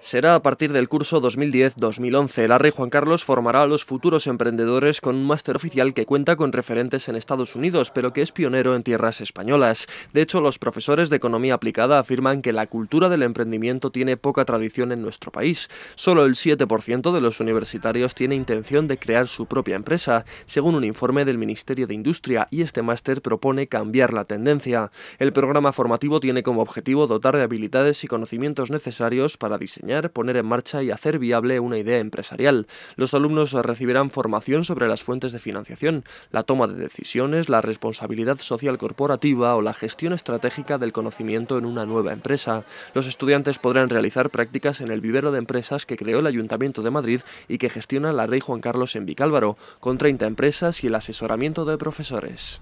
Será a partir del curso 2010-2011. El rey Juan Carlos formará a los futuros emprendedores con un máster oficial que cuenta con referentes en Estados Unidos, pero que es pionero en tierras españolas. De hecho, los profesores de Economía Aplicada afirman que la cultura del emprendimiento tiene poca tradición en nuestro país. Solo el 7% de los universitarios tiene intención de crear su propia empresa, según un informe del Ministerio de Industria, y este máster propone cambiar la tendencia. El programa formativo tiene como objetivo dotar de habilidades y conocimientos necesarios para diseñar poner en marcha y hacer viable una idea empresarial. Los alumnos recibirán formación sobre las fuentes de financiación, la toma de decisiones, la responsabilidad social corporativa o la gestión estratégica del conocimiento en una nueva empresa. Los estudiantes podrán realizar prácticas en el vivero de empresas que creó el Ayuntamiento de Madrid y que gestiona la Rey Juan Carlos en Vicálvaro, con 30 empresas y el asesoramiento de profesores.